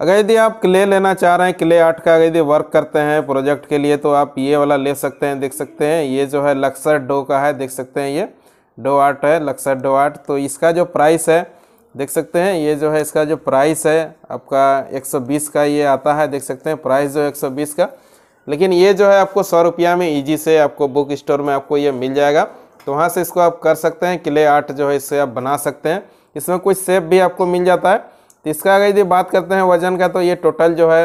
अगर यदि आप क्ले लेना चाह रहे हैं क्ले आर्ट का अगर यदि वर्क करते हैं प्रोजेक्ट के लिए तो आप ये वाला ले सकते हैं देख सकते हैं ये जो है लक्सर डो का है देख सकते हैं ये डो आर्ट है लक्सर डो आर्ट तो इसका जो प्राइस है देख सकते हैं ये जो है इसका जो प्राइस है आपका 120 का ये आता है देख सकते हैं प्राइस जो है 120 का लेकिन ये जो है आपको सौ रुपया में ईजी से आपको बुक स्टोर में आपको ये मिल जाएगा तो वहाँ से इसको आप कर सकते हैं क्ले आर्ट जो है इससे आप बना सकते हैं इसमें कुछ सेप भी आपको मिल जाता है तो इसका अगर यदि बात करते हैं वजन का तो ये टोटल जो है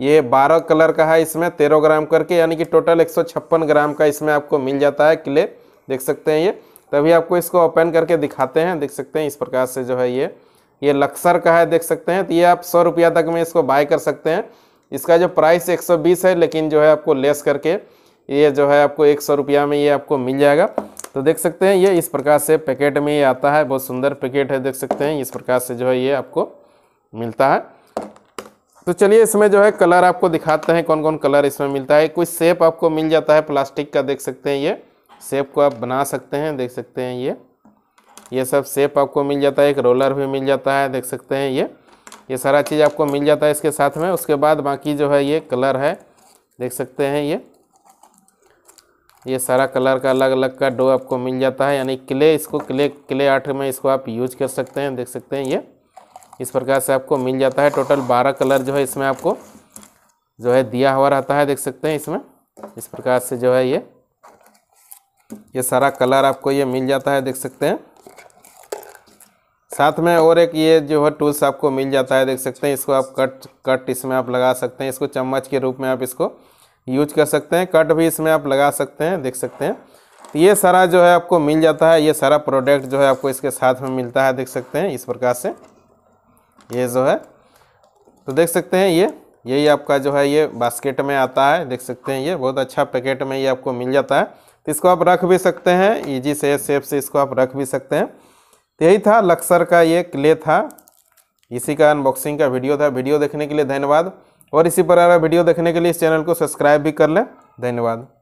ये 12 कलर का है इसमें 13 ग्राम करके यानी कि टोटल एक ग्राम का इसमें आपको मिल जाता है किले देख सकते हैं ये तभी आपको इसको ओपन करके दिखाते हैं देख सकते हैं इस प्रकार से जो है ये ये लक्सर का है देख सकते हैं तो ये आप सौ रुपया तक में इसको बाय कर सकते हैं इसका जो प्राइस 120 है लेकिन जो है आपको लेस करके ये जो है आपको एक सौ रुपया में ये आपको मिल जाएगा तो देख सकते हैं ये इस प्रकार से पैकेट में ये आता है बहुत सुंदर पैकेट है देख सकते हैं इस प्रकार से जो है ये आपको मिलता है तो चलिए इसमें जो है कलर आपको दिखाते हैं कौन कौन कलर इसमें मिलता है कोई सेप आपको मिल जाता है प्लास्टिक का देख सकते हैं ये सेप को आप बना सकते हैं देख सकते हैं ये ये सब सेप आपको मिल जाता है एक रोलर भी मिल जाता है देख सकते हैं ये ये सारा चीज़ आपको मिल जाता है इसके साथ में उसके बाद बाकी जो है ये कलर है देख सकते हैं ये ये सारा कलर का अलग अलग का डो आपको मिल जाता है यानी क्ले इसको क्ले क्ले आर्ट में इसको आप यूज कर सकते हैं देख सकते हैं ये इस प्रकार से आपको मिल जाता है टोटल बारह कलर जो है इसमें आपको जो है दिया हुआ रहता है देख सकते हैं इसमें इस प्रकार से जो है ये ये सारा कलर आपको ये मिल जाता है देख सकते हैं साथ में और एक ये जो है टूल्स आपको मिल जाता है देख सकते हैं इसको आप कट कट इसमें आप लगा सकते हैं इसको चम्मच के रूप में आप इसको यूज कर सकते हैं कट भी इसमें आप लगा सकते हैं देख सकते हैं तो ये सारा जो है आपको मिल जाता है ये सारा प्रोडक्ट जो है आपको इसके साथ में मिलता है देख सकते हैं इस प्रकार से ये जो है तो देख सकते हैं ये यही आपका जो है ये बास्केट में आता है देख सकते हैं ये बहुत अच्छा पैकेट में ये आपको मिल जाता है तो इसको आप रख भी सकते हैं इजी से सेफ से इसको आप रख भी सकते हैं तो यही था लक्सर का ये क्ले था इसी का अनबॉक्सिंग का वीडियो था वीडियो देखने के लिए धन्यवाद और इसी प्रकार वीडियो देखने के लिए इस चैनल को सब्सक्राइब भी कर लें धन्यवाद